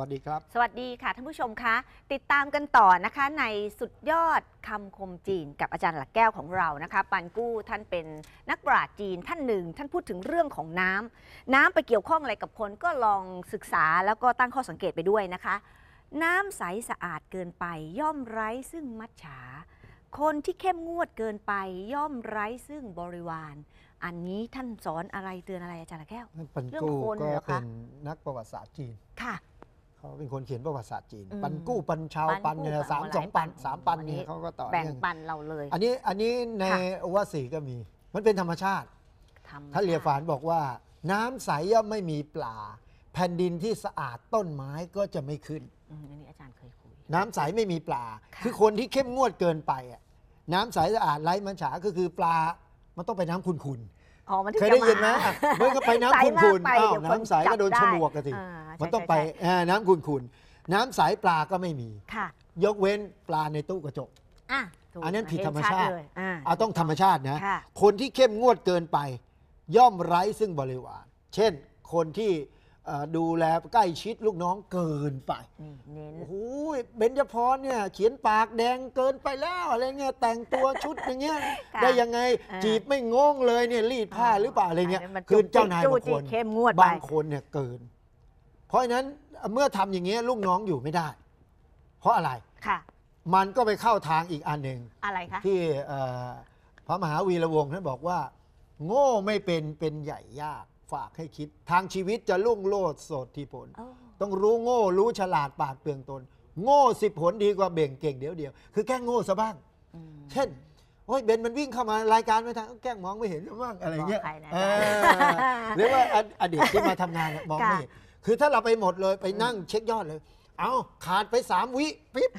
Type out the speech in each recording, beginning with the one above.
วัสดีครับ สวัสดีค่ะ ท่านผู้ชมคะ ติดตามกันต่อนะคะ ในสุดยอดคำคมจีน กับอาจารย์หลักแก้วของเรานะคะปันกู้ท่านเป็นนักปราชญ์จีนท่านหนึ่ง ท่านพูดถึงเรื่องของน้ำ น้ำไปเกี่ยวข้องอะไรกับคนก็ลองศึกษาแล้วก็ตั้งข้อสังเกตไปด้วยนะคะ น้ำใสสะอาดเกินไปย่อมไร้ซึ่งมัจฉา คนที่เข้มงวดเกินไปย่อมไร้ซึ่งบริวาร อันนี้ท่านสอนอะไรเตือนอะไรอาจารย์แก้วปันกูก็เป็นนักประวัติศาสตร์จีนค่ะเขาเป็นคนเขียนประวัติศาสตร์จีน ปันกู้ปันชาวปันเนี่ยสามสองปันนสามปันนี่นนี้เขาก็ต่อแบ่งเ่งปันเราเลยอันนี้อันนี้ในอวาสีก็มี มันเป็นธรรมชาติท่านเลียฝานบอกว่า น้ำใสย่อมไม่มีปลาแผ่นดินที่สะอาดต้นไม้ก็จะไม่ขึ้นอันนี้อาจารย์เคยคุยน้ำใสไม่มีปลา คือคนที่เข้มงวดเกินไปอ่ะน้ำใสสะอาดไร้มันฉาก็คือปลามันต้องไปน้ำขุ่นอ๋อเคยได้ยินไหมเมื่อก็ไปน้ำขุ่นๆอ้าวน้ำใสก็โดนฉมวกกันสิ มันต้องไปน้ำขุ่นๆน้ำใสปลาก็ไม่มี ยกเว้นปลาในตู้กระจกอันนั้นผิดธรรมชาติเอาต้องธรรมชาตินะ คนที่เข้มงวดเกินไป ย่อมไร้ซึ่งบริวารเช่นคนที่ดูแลใกล้ชิดลูกน้องเกินไปนี่เน้นโอ้โหเบญจพรเนี่ยเขียนปากแดงเกินไปแล้วอะไรเงี้ยแต่งตัวชุดอย่างเงี้ยได้ยังไงจีบไม่งงเลยเนี่ยรีดผ้าหรือเปล่าอะไรเงี้ยคือเจ้านายบางคนเข้มงวดบางคนเนี่ยเกิน เพราะฉะนั้นเมื่อทำอย่างเงี้ยลูกน้องอยู่ไม่ได้ เพราะอะไรค่ะมันก็ไปเข้าทางอีกอันหนึ่งอะไรคะที่พระมหาวีระวงศ์ท่านบอกว่า โง่ไม่เป็นเป็นใหญ่ยากฝากให้คิดทางชีวิตจะลุ่งโลดโสดทีผล ต้องรู้โง่รู้ฉลาดปาดเปลืองตน โง่สิบผลดีกว่าเบ่งเก่งเดียวเดียว คือแกล้งโง่ซะบ้าง เช่นโอ้ยเบนมันวิ่งเข้ามารายการไม่ทันแกล้งมองไม่เห็นบ้างอะไรเงี้ยหรือว่าอดีตที่มาทำงานมองไม่เห็นคือถ้าเราไปหมดเลยไปนั่งเช็คยอดเลย เอาขาดไปสามวิปิ๊บ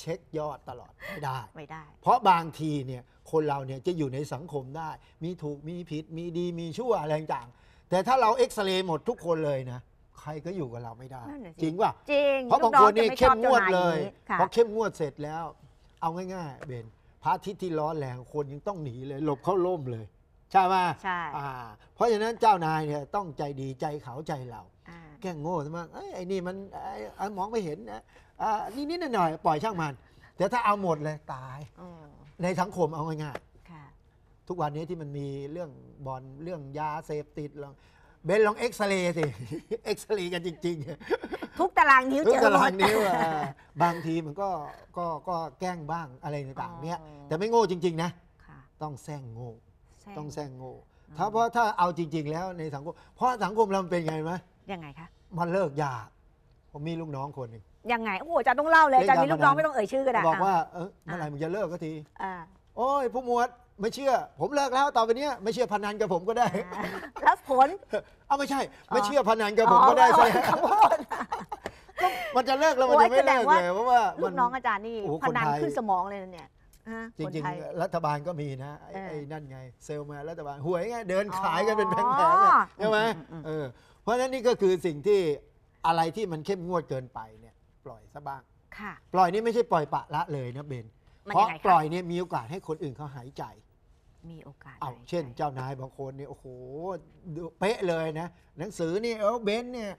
เช็คยอดตลอดไม่ได้ไม่ได้ เพราะบางทีเนี่ยคนเราเนี่ยจะอยู่ในสังคมได้มีถูกมีผิด มีดีมีชั่วอะไรต่าง แต่ถ้าเราเอ็กซเรย์หมดทุกคนเลยนะใครก็อยู่กับเราไม่ได้จริงว่ะจริงเพราะบางคนนี่เข้มงวดเลย เพราะเข้มงวดเสร็จแล้ว เอาง่าย ๆ เบนพระอาทิตย์ที่ร้อนแรงคนยังต้องหนีเลย หลบเข้าร่มเลย ใช่ไหมใช่เพราะฉะนั้นเจ้านายเนี่ยต้องใจดีใจเขาใจเราแกล้งโง่ทำไมไอ้นี่มันไอ้มองไม่เห็นนะนิดนิดหน่อยๆปล่อยช่างมันแต่ถ้าเอาหมดเลย ตาย ในสังคมเอาง่ายๆทุกวันนี้ที่มันมีเรื่องบอลเรื่องยาเสพติดลองเบนลองเอ็กซเรย์สิเอ็กซเรย์กันจริง ๆ ทุกตารางนิ้วทุกเจอตารางนิ้วบางทีมันก็ก็ก็แกล้งบ้างอะไรต่างๆเนี้ยแต่ไม่โง่จริง ๆ นะต้องแซงโง่ต้องแซงโง่ถ้าเพราะถ้าเอาจริง ๆแล้วในสังคม เพราะสังคมเราเป็นไงไหมยังไงคะมันเลิกยากผมมีลูกน้องคนหนึ่งยังไงโอ้โหาจารย์ต้องเล่าเลยอาจารย์มีลูกน้องไม่ต้องเอ่ยชื่อก็ได้บอกว่าเออมื่อไหร่มึงจะเลิกก็ทีโอ้ยผู้หมวดไม่เชื่อผมเลิกแล้วต่อไปเนี้ยไม่เชื่อพนันกับผมก็ได้แล้วผลเอาไม่ใช่ ไม่เชื่อพนันกับผมก็ได้ใช่ไหมมันจะเลิกแล้วมันจะไม่เลิกเลยเพราะว่าลูกน้องอาจารย์นี่พนันขึ้นสมองเลยเนี่ยจริงๆ รัฐบาลก็มีนะไอ้นั่นไง เซลมารัฐบาลหวยไงเดินขายกันเป็นแผงๆใช่ไหมเพราะฉะนั้นนี่ก็คือสิ่งที่อะไรที่มันเข้มงวดเกินไปเนี่ยปล่อย ซะบ้าง ค่ะ ปล่อยนี่ ไม่ใช่ปล่อยปะละเลยนะเบน เพราะปล่อยเนี่ยมีโอกาสให้คนอื่นเขาหายใจ มีโอกาสเอาเช่นเจ้านายบางคนเนี่ยโอ้โหเป๊ะเลยนะ หนังสือนี่เออเบน์เนี่ย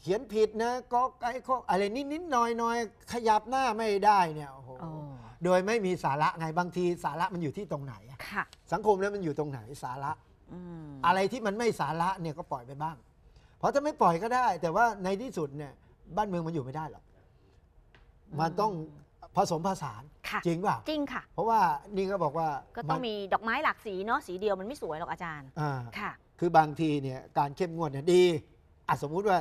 เขียนผิดนะก็ไอ้ข้ออะไรนิดนิดๆหน่อยหน่อยๆ ขยับหน้าไม่ได้เนี่ยโอ้โหโดยไม่มีสาระ ไงบางทีสาระมันอยู่ที่ตรงไหนค่ะสังคมเนี่ยมันอยู่ตรงไหนสาระอะไรที่มันไม่สาระเนี่ยก็ปล่อยไปบ้างเพราะถ้าไม่ปล่อยก็ได้ แต่ว่าในที่สุดเนี่ยบ้านเมืองมันอยู่ไม่ได้หรอกมันต้องผสมผสานจริงเปล่าจริงค่ะ เพราะว่านี่ก็บอกว่าก็ต้องมีดอกไม้หลากสีเนาะสีเดียวมันไม่สวยหรอกอาจารย์ค่ะ คือบางทีเนี่ยการเข้มงวดเนี่ยดีอ่ะสมมุติว่า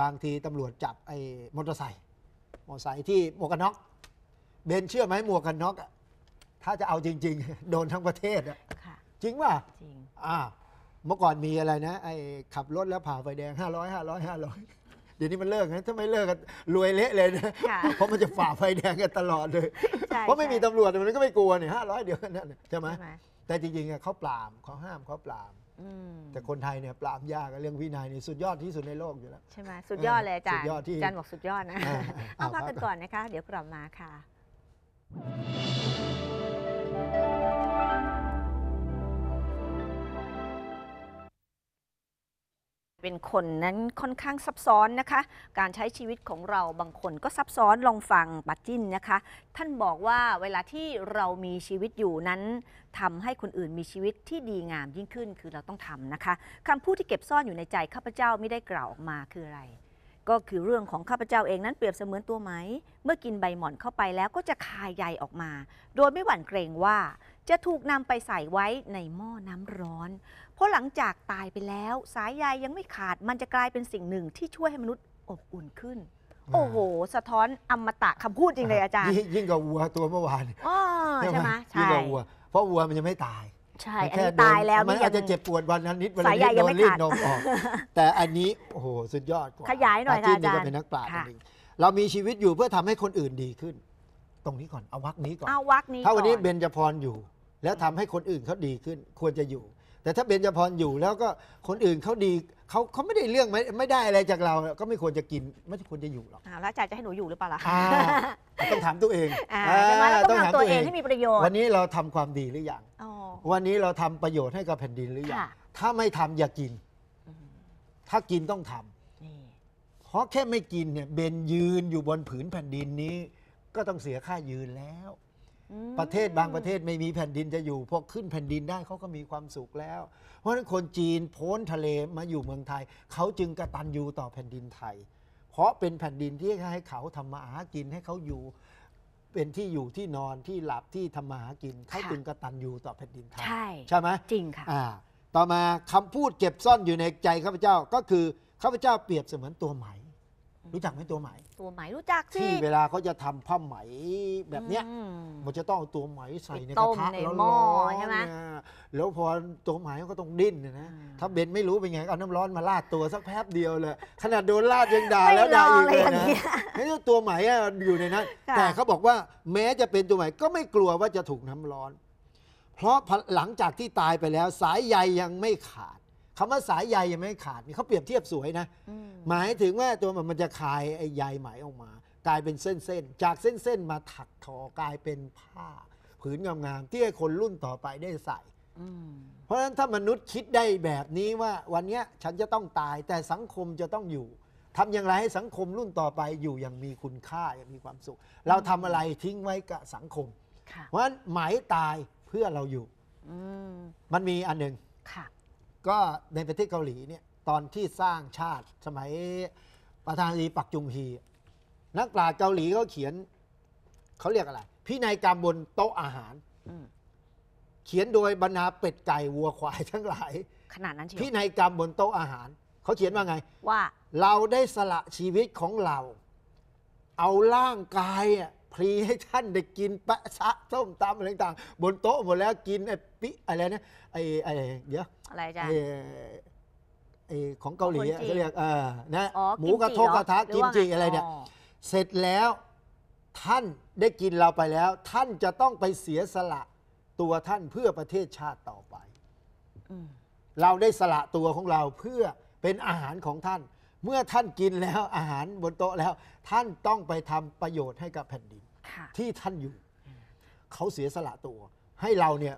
บางทีตำรวจจับไอ้มอเตอร์ไซค์มอเตอร์ไซค์ที่หมวกกันน็อกเบนเชื่อไหมหมวกกันน็อกถ้าจะเอาจริง ๆ โดนทั้งประเทศอะจริงป่ะจริงอ่าเมื่อก่อนมีอะไรนะ ไอ้ขับรถแล้วผ่าไฟแดง 500 500 500 เดี๋ยวนี้มันเลิกนะถ้าไม่เลิกก็รวยเละเลยนะะเพราะมันจะฝ่าไฟแดงกันตลอดเลย เพราะไม่มีตำรวจมันก็ไม่กลัวเนี่ยห้าร้อยเดียวกันนั่นใช่ไหมแต่จริงๆเขาปรามเขาห้ามเขาปราม แต่คนไทยเนี่ยปรามยาก เรื่องวินัยนี่สุดยอดที่สุดในโลกอยู่แล้วใช่ไหมสุดยอดเลยาจานทาจร์บอกสุดยอดนะอเอาพักกันก่อนนะคะเดี๋ยวกลับมาค่ะเป็นคนนั้นค่อนข้างซับซ้อนนะคะการใช้ชีวิตของเราบางคนก็ซับซ้อนลองฟังปัจจินนะคะ ท่านบอกว่าเวลาที่เรามีชีวิตอยู่นั้น ทำให้คนอื่นมีชีวิตที่ดีงามยิ่งขึ้นคือเราต้องทำนะคะคำพูดที่เก็บซ่อนอยู่ในใจข้าพเจ้าไม่ได้กล่าวออกมาคืออะไร ก็คือเรื่องของข้าพเจ้าเองนั้นเปรียบเสมือนตัวไหม เมื่อกินใบหม่อนเข้าไปแล้วก็จะคายใยออกมา โดยไม่หวั่นเกรงว่าจะถูกนำไปใส่ไว้ในหม้อน้ำร้อน เพราะหลังจากตายไปแล้วสายใยยังไม่ขาดมันจะกลายเป็นสิ่งหนึ่งที่ช่วยให้มนุษย์อบอุ่นขึ้น โอ้โห สะท้อนอมตะคำพูดจริงเลยอาจารย์ ยิ่งกว่าวัวตัวเมื่อวานใช่ไหมใช่ยิ่งกว่าวัว เพราะวัวมันยังไม่ตาย ใช่แค่ตายแล้วมันอาจจะเจ็บปวดวันนั้นนิดวันนี้โดนรีดนมออก แต่อันนี้โอ้โหสุดยอดกว่าขยายหน่อยค่ะอาจารย์เป็นนักปราชญ์งเรา มีชีวิตอยู่เพื่อทำให้คนอื่นดีขึ้น ตรงนี้ก่อนเอาวักนี้ก่อนเอาวักนี้ถ้าวันนี้เบญจพรอยู่แล้วทำให้คนอื่นเขาดีขึ้น ควรจะอยู่ แต่ถ้าเบญจพรอยู่แล้วก็คนอื่นเขาดี เขาเขาไม่ได้เรื่องไม่ไม่ได้อะไรจากเรา ก็ไม่ควรจะกิน ไม่ควรจะอยู่หรอกแล้วจ่ายจะให้หนูอยู่หรือเปล่าล่ะต้องถามตัวเองต้องถามตัวเองที่มีประโยชน์ วันนี้เราทำความดีหรือยังวันนี้เราทำประโยชน์ให้กับแผ่นดินหรือยังถ้าไม่ทำอย่ากิน ถ้ากินต้องทำเพราะแค่ไม่กินเนี่ยเบนยืนอยู่บนผืนแผ่นดินนี้ ก็ต้องเสียค่ายืนแล้วประเทศบางประเทศไม่มีแผ่นดินจะอยู่พอขึ้นแผ่นดินได้เขาก็มีความสุขแล้ว เพราะฉะนั้นคนจีนพ้นทะเลมาอยู่เมืองไทย เขาจึงกระตันอยู่ต่อแผ่นดินไทย เพราะเป็นแผ่นดินที่ให้เขาทำมาหากินให้เขาอยู่เป็นที่อยู่ที่นอนที่หลับที่ทำมาหากินเขาจึงกระตันอยู่ต่อแผ่นดินไทยใช่ใช่ไหมจริงค่ะต่อมาคำพูดเก็บซ่อนอยู่ในใจข้าพเจ้าก็คือข้าพเจ้าเปรียบเสมือนตัวใหมรู้จักไหมตัวไหมตัวไหมรู้จักสิที่เวลาเขาจะทำผ้าไหมแบบเนี้ยมันจะต้องเอาตัวไหมใส่ในกระทะแล้วร้อนใช่ไหมแล้วพอตัวไหมมันก็ต้องดิ้นนะถ้าเบนไม่รู้เป็นไงเอาน้ำร้อนมาลาดตัวสักแป๊บเดียวเลย ขนาดโดนลาดยังด่าแล้วด่าอีกเลยะไ่นะ้นี่ตัวไหมอยู่ในนั้นแต่เขาบอกว่าแม้จะเป็นตัวไหมก็ไม่กลัวว่าจะถูกน้ำร้อน เพราะหลังจากที่ตายไปแล้วสายใยยังไม่ขาดคำว่าสายใยยังไม่ขาดนี่เขาเปรียบเทียบสวยนะหมายถึงว่าตัวมันจะคายไอ้ใยไหมออกมากลายเป็นเส้นๆจากเส้นๆมาถักทอกลายเป็นผ้า ผืนงามๆที่ให้คนรุ่นต่อไปได้ใส่เพราะฉะนั้นถ้ามนุษย์คิดได้แบบนี้ว่าวันนี้ฉันจะต้องตายแต่สังคมจะต้องอยู่ทำอย่างไรให้สังคมรุ่นต่อไปอยู่อย่างมีคุณค่าอย่างมีความสุข เราทำอะไรทิ้งไว้กับสังคมเพราะฉะนั้นไหมายตายเพื่อเราอยู่มันมีอันหนึ่งก็ในประเทศเกาหลีเนี่ย ตอนที่สร้างชาติสมัยประธานาธิบดีปักจุงฮี นักปราชญ์เกาหลีเขาเขียนเขาเรียกอะไรพินัยกรรมบนโต๊ะอาหาร เขียนโดยบรรดาเป็ดไก่วัวควาย ทั้งหลาย ขนาดนั้นเชียวพินัยกรรมบนโต๊ะอาหารเขาเขียนว่าไง ว่า เราได้สละชีวิตของเรา เอาร่างกายอ่ะพลีให้ท่านได้กินปะชะส้มตำอะไรต่างๆบนโต๊ะหมดแล้วกิน ไอ้ปิอะไรเนี่ยไอ้ไอ้เดี๋ยวอะไรจ้ะไอ้ของเกาหลีเขาเรียกเออนะหมูกระทะกระทะกินมจิอะไรเนี่ยเสร็จแล้วท่านได้กินเราไปแล้ว ท่านจะต้องไปเสียสละตัวท่านเพื่อประเทศชาติต่อไปอเราได้สละตัวของเราเพื่อเป็นอาหารของท่าน เมื่อท่านกินแล้วอาหารบนโต๊ะแล้ว ท่านต้องไปทำประโยชน์ให้กับแผ่นดินที่ท่านอยู่ เขาเสียสละตัว ให้เราเนี่ย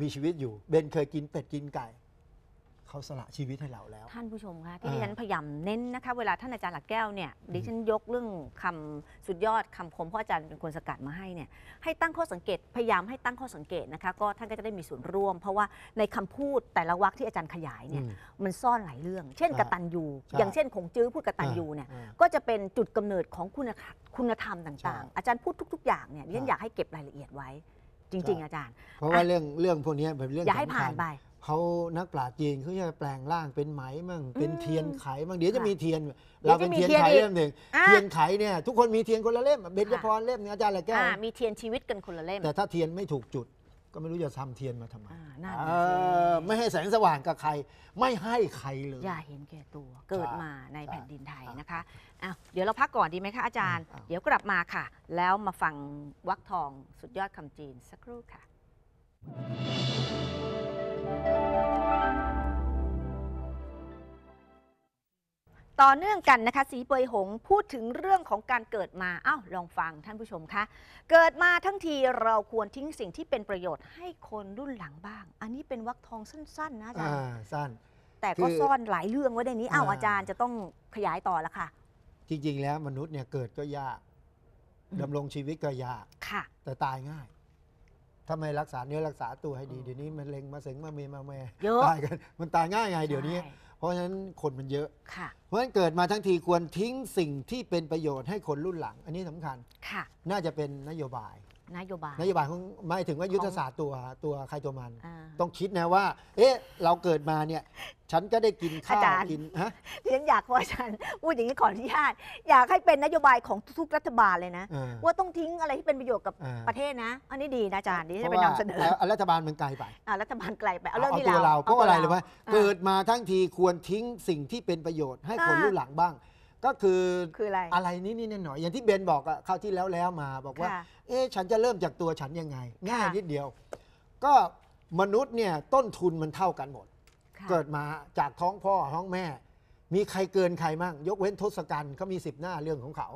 มีชีวิตอยู่เบนเคยกิน เป็ดกินไก่ขาสละชีวิตให้เราแล้ว ท่านผู้ชมคะที่ดิฉันพยายามเน้นนะคะเวลาท่านอาจารย์หลักแก้วเนี่ยดิฉันยกเรื่องคำสุดยอดคำคมพ่ออาจารย์เป็นคนสกัดมาให้เนี่ยให้ตั้งข้อสังเกตพยายามให้ตั้งข้อสังเกตนะคะก็ท่านก็จะได้มีส่วนร่วม เพราะว่าในคำพูดแต่ละวรรคที่อาจารย์ขยายเนี่ยมันซ่อนหลายเรื่อง เช่นกตัญญูอย่างเช่นคงจื้อพูดกตัญญูเนี่ยก็จะเป็นจุดกำเนิดของคุณคุณธรรมต่างๆอาจารย์พูดทุก ๆ อย่างเนี่ยดิฉันอยากให้เก็บรายละเอียดไว้ จริง ๆ อาจารย์ เพราะว่าเรื่องเรื่องพวกนี้เป็นเรื่องอย่าให้ผ่านไปเขานักปราชญ์จีนเขาจะแปลงร่างเป็นไหมมั่งเป็นเทียนไขมั่งเดี๋ยวจะมีเทียนเราเป็นเทียนไขเล่มหนึ่ง เทียนไขเนี่ยทุกคนมีเทียนคนละเล่มเบญจพรเล่มนีอาจารย์อะไรแก้มีเทียนชีวิตกันคนละเล่มแต่ถ้าเทียนไม่ถูกจุด ก็ไม่รู้จะทำเทียนมาทำไมไม่ให้แสงสว่างกับใคร ไม่ให้ใครเลยอย่าเห็นแก่ตัวเกิดมาในแผ่นดินไทยนะคะเดี๋ยวเราพักก่อนดีไหมคะอาจารย์เดี๋ยวกลับมาค่ะ แล้วมาฟังวักทองสุดยอดคำจีนสักครู่ค่ะต่อเนื่องกันนะคะสีเปยหงพูดถึงเรื่องของการเกิดมาอ้าวลองฟังท่านผู้ชมคะเกิดมาทั้งทีเราควรทิ้งสิ่งที่เป็นประโยชน์ให้คนรุ่นหลังบ้าง อันนี้เป็นวักทองสั้นๆนะอาจารย์สั้น แต่ก็ซ่อนหลายเรื่องไว้ในนี้อ้าวอาอาจารย์จะต้องขยายต่อละค่ะ จริงๆแล้วมนุษย์เนี่ยเกิดก็ยากดำรงชีวิตก็ยากแต่ตายง่ายถ้าไม่รักษาเนื้อรักษาตัวให้ดี เดี๋ยวนี้มันเล็งมาเสงมาเมมาแม่ยตายกันมันตายง่ายไงเดี๋ยวนี้ เพราะฉะนั้นคนมันเยอะ เพราะฉะนั้นเกิดมาทั้งที ควรทิ้งสิ่งที่เป็นประโยชน์ให้คนรุ่นหลัง อันนี้สำคัญค่ะ น่าจะเป็นนโยบายนโยบายนโยบายของไม่ถึงว่ายุทธศาสตร์ตัวตัว ใครตัวมัน ต้องคิดนะว่าเอ๊ะ เราเกิดมาเนี่ยฉันก็ได้กินข้าวาวกินฮะฉันอยากว่าฉันพูดอย่างนี้ขออนุญาตอยากให้เป็นนโยบายของทุกรัฐบาลเลยนะ ว่าต้องทิ้งอะไรที่เป็นประโยชน์กับประเทศนะ อันนี้ดีนะอาจารย์ดีฉจะไปนำเสนอล้วรัฐบาลมันไกลไปรัฐบาลไกลไป เอาเรื่องที่วเราเพราะอะไรเลยว่า เกิดมาทั้งทีควรทิ้งสิ่งที่เป็นประโยชน์ให้คนรุ่นหลังบ้าง ก็คือคืออะไรอะไรนนี่หน่อยอย่างที่เบนบอกอะคราวที่แล้วแล้วมาบอกว่าเอ๊ฉันจะเริ่มจากตัวฉันยังไง ง่ายนิดเดียว ก็มนุษย์เนี่ยต้นทุนมันเท่ากันหมดเกิดมาจากท้องพ่อท้องแม่ มีใครเกินใครมั่งยกเว้นทศกัณฐ์เขามีสิบหน้าเรื่องของเขา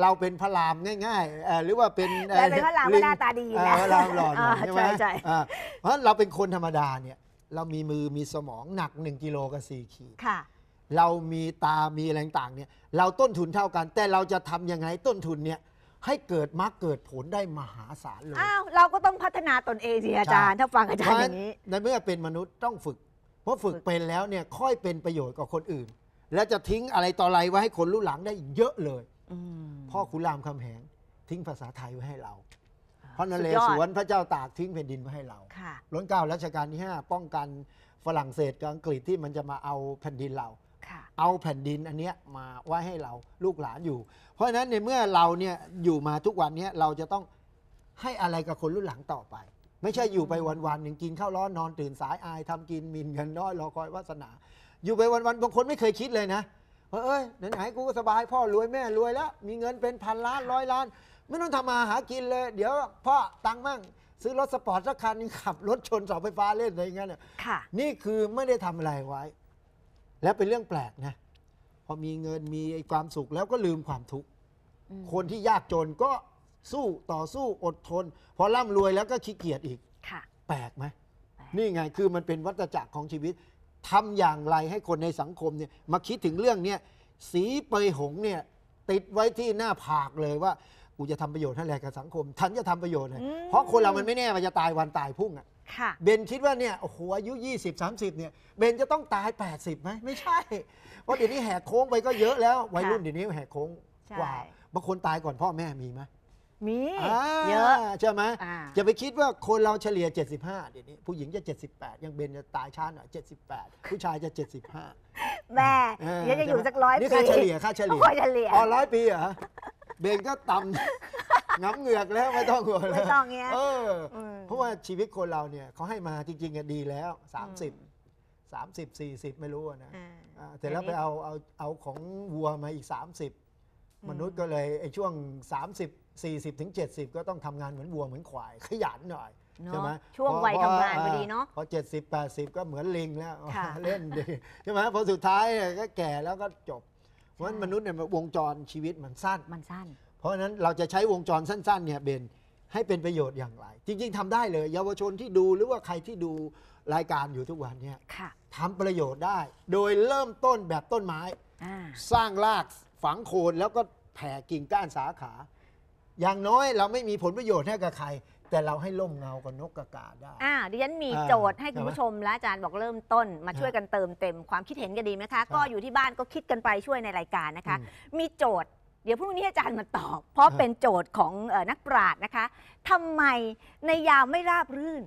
เราเป็นพระรามง่ายๆหรือว่าเป็นอะไเรป็นพระรามหน้าตาดีนะเพระรามหล่อหน่อยใช่ไหมเพราะเราเป็นคนธรรมดาเนี่ยเรามีมือมีสมองหนักหนึ่งกิโลกับ่ขีดเรามีตามีอะไรต่างเนี่ยเราต้นทุนเท่ากัน แต่เราจะทำยังไงต้นทุนเนี่ยให้เกิดมรรคเกิดผลได้มหาศาลเลย อ้าว เราก็ต้องพัฒนาตนเองสิอาจารย์ ถ้าฟังอาจารย์อย่างนี้ ในเมื่อเป็นมนุษย์ต้องฝึก เพราะฝึกเป็นแล้วเนี่ยค่อยเป็นประโยชน์กับคนอื่น และจะทิ้งอะไรต่ออะไรไว้ให้คนรุ่นหลังได้อีกเยอะเลยอพ่อคุณรามคำแหง ทิ้งภาษาไทยไว้ให้เราพระนเรศสวรพระเจ้าตากทิ้งแผ่นดินไว้ให้เราล้นเกล้ารัชกาลที่5ป้องกันฝรั่งเศสกับอังกฤษที่มันจะมาเอาแผ่นดินเราเอาแผ่นดินอันเนี้ยมาไว้ให้เราลูกหลานอยู่ เพราะฉะนั้นในเมื่อเราเนี่ยอยู่มาทุกวันเนี้ยเราจะต้องให้อะไรกับคนรุ่นหลังต่อไป ไม่ใช่อยู่ไปวันๆหนึ่งกินข้าวร้อนนอนตื่นสายอายทำกินมินงินน้อยรอคอยวาสนาอยู่ไปวันๆบางคนไม่เคยคิดเลยนะเอ้ยไหนๆกูก็สบายพ่อรวยแม่รวยแล้วมีเงินเป็นพันล้านร้อยล้านไม่ต้องทำมาหากินเลย เดี๋ยวพ่อตังค์มั่ง ซื้อรถสปอร์ตสักคันขับ รถชนเสาไฟฟ้าเล่นอะไรเงี้ยนี่คือไม่ได้ทำอะไรไว้แล้วเป็นเรื่องแปลกนะพอมีเงินมีความสุขแล้วก็ลืมความทุกข์คนที่ยากจนก็สู้ต่อสู้อดทน พอร่ำรวยแล้วก็ขี้เกียจอีกแปลกไหมนี่ไงคือมันเป็นวัฏจักรของชีวิตทำอย่างไรให้คนในสังคมเนี่ยมาคิดถึงเรื่องเนี่ยสีเปยหงเนี่ยติดไว้ที่หน้าผากเลยว่า กูจะทำประโยชน์ให้แหลกับสังคมฉันจะทำประโยชน์เลยเพราะคนเรามันไม่แน่มันจะตายวันตายพุ่งอ่ะเบนคิดว่าเนี่ยโอ้โหอายุ 20 30 เนี่ยเบนจะต้องตาย 80ไหมไม่ใช่ เพราะเดี๋ยวนี้แหกโค้งไป ก็เยอะแล้ววัยรุ่นเดี๋ยวนี้แหกโค้งกว่าบางคนตายก่อนพ่อแม่มีไหมมีเยอะใช่ไหมจะไปคิดว่าคนเราเฉลี่ย 75เดี๋ยวนี้ผู้หญิงจะ 78 ยังเบนจะตายช้าหน่อย78 ผู้ชายจะ 75แม่ยังจะอยู่สักร้อยปีนี่ค่าเฉลี่ยค่าเฉลี่ยอ๋อร้อยปีเหรอเบนก็ต่ำง้ำเหงือกแล้วไม่ต้องห่วงเลไม่ต้องเงี้ยเพราะว่าชีวิตคนเราเนี่ยเขาให้มาจริงๆอะดีแล้ว 30 30 40 ไม่รู้นะอ่า่เสร็จแล้วไปเอาเอาเอาของวัวมาอีก 30 มนุษย์ก็เลยไอ้ช่วง 30 40ถึง70 ก็ต้องทำงานเหมือนวัวเหมือนควายขยันหน่อยใช่ไหมช่วงวัยทำงานพอดีเนาะพอเจ็ดสิบแปดสิบก็เหมือนลิงแล้วเล่นดีใช่ไหมพอสุดท้ายเนี่ยก็แก่แล้วก็จบเพราะฉะนั้นมนุษย์เนี่ยวงจรชีวิตมันสั้น มันสั้นราะฉะนั้นเราจะใช้วงจรสั้นๆเนี่ยเบนให้เป็นประโยชน์อย่างไร จริงๆทำได้เลยเยาวชนที่ดูหรือว่าใครที่ดู รายการอยู่ทุกวันเนี่ยทำประโยชน์ได้ โดยเริ่มต้นแบบต้นไม้สร้างราก ฝังโคนแล้วก็แผ่กิ่งก้านสาขา อย่างน้อยเราไม่มีผลประโยชน์ให้กับใคร แต่เราให้ล่มเงากับนกกระกาได้อ่าดิฉันมีโจทย์ให้คุณผู้ชมและอาจารย์บอกเริ่มต้น มาช่วยกันเติมเต็มความคิดเห็นกันดีไหมคะ ก็อยู่ที่บ้านก็คิดกันไปช่วยในรายการนะคะมีโจทย์เดี๋ยวพรุ่งนี้อาจารย์มาตอบ เพราะเป็นโจทย์ของนักปราชญ์นะคะทำไมในยามไม่ราบรื่น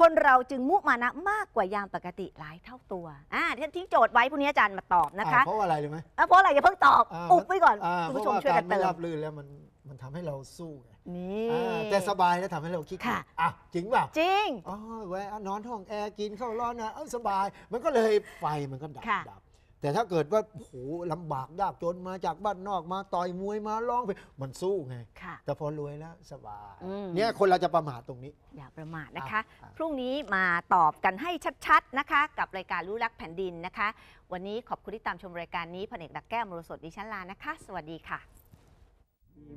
คนเราจึงมุมานะมากกว่ายามปกติหลายเท่าตัวอ่าท่ทิ้งโจทย์ไว้พรุ่งนี้อาจารย์มาตอบนะคะเพราะอะไรรู้ไหมเพราะอะไรอย่าเพิ่งตอบอุบไว้ก่อนคุณผู้ชมช่วยกันเติมราบรื่นแล้วมันมันทำให้เราสู้นี่แต่สบายแล้วทำให้เราคิดค่ะอ่ะจริงเปล่าจริงอ๋อแวนอนห้องแอร์กินข้าวร้อนนะเออสบายมันก็เลยไฟมันก็ดับดับแต่ถ้าเกิดว่าโหลำบากยากจนมาจากบ้านนอกมาต่อยมวยมาร้องเพลงมันสู้ไงแต่พอรวยแล้วสบาย เนี่ยคนเราจะประมาทตรงนี้ อย่าประมาทนะคะะพรุ่งนี้มาตอบกันให้ชัดๆนะคะ กับรายการรู้รักแผ่นดินนะคะ วันนี้ขอบคุณที่ตามชมรายการนี้พนเอกดักแก้วมรสดดิฉันลานะคะ สวัสดีค่ะ